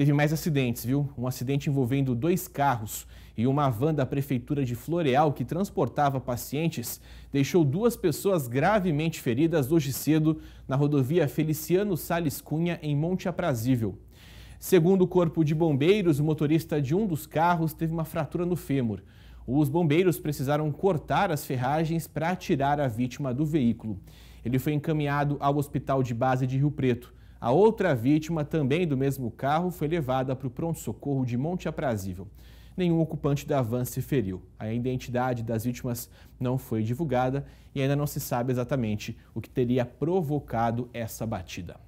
Teve mais acidentes, viu? Um acidente envolvendo dois carros e uma van da prefeitura de Floreal que transportava pacientes deixou duas pessoas gravemente feridas hoje cedo na rodovia Feliciano Sales Cunha, em Monte Aprazível. Segundo o Corpo de Bombeiros, o motorista de um dos carros teve uma fratura no fêmur. Os bombeiros precisaram cortar as ferragens para tirar a vítima do veículo. Ele foi encaminhado ao hospital de base de Rio Preto. A outra vítima, também do mesmo carro, foi levada para o pronto-socorro de Monte Aprazível. Nenhum ocupante da van se feriu. A identidade das vítimas não foi divulgada e ainda não se sabe exatamente o que teria provocado essa batida.